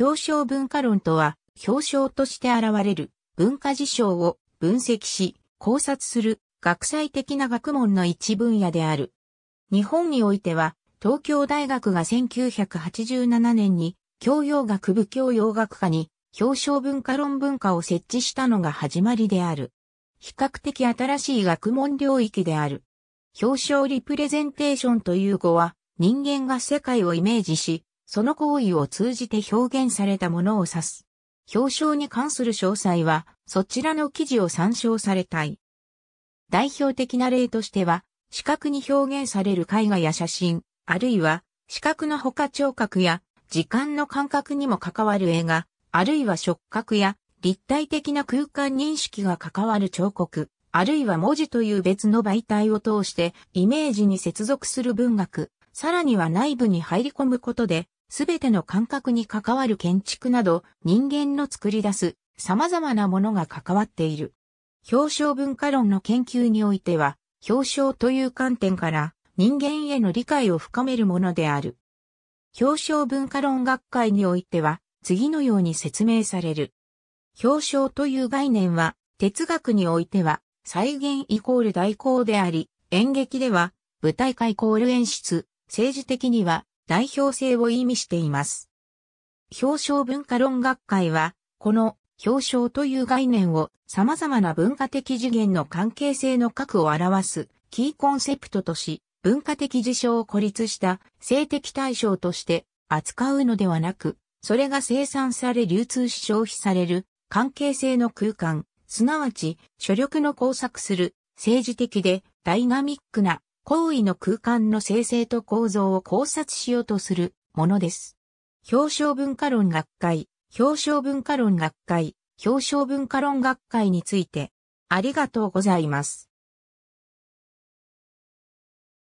表彰文化論とは、表彰として現れる文化事象を分析し、考察する学際的な学問の一分野である。日本においては、東京大学が1987年に教養学部教養学科に表彰文化論文化を設置したのが始まりである。比較的新しい学問領域である。表彰リプレゼンテーションという語は人間が世界をイメージし、その行為を通じて表現されたものを指す。表彰に関する詳細は、そちらの記事を参照されたい。代表的な例としては、視覚に表現される絵画や写真、あるいは、視覚の他聴覚や、時間の感覚にも関わる映画、あるいは触覚や、立体的な空間認識が関わる彫刻、あるいは文字という別の媒体を通してイメージに接続する文学、さらには内部に入り込むことですべての感覚に関わる建築など人間の作り出す様々なものが関わっている。表彰文化論の研究においては、表彰という観点から人間への理解を深めるものである。表彰文化論学会においては、次のように説明される。表彰という概念は、哲学においては、再現イコール代行であり、演劇では、舞台化イコール演出、政治的には、代表性を意味しています。表彰文化論学会は、この表彰という概念を様々な文化的次元の関係性の核を表すキーコンセプトとし、文化的事象を孤立した性的対象として扱うのではなく、それが生産され流通し消費される関係性の空間、すなわち、所力の工作する、政治的でダイナミックな行為の空間の生成と構造を考察しようとするものです。表彰文化論学会、表彰文化論学会、表彰文化論学会について、ありがとうございます。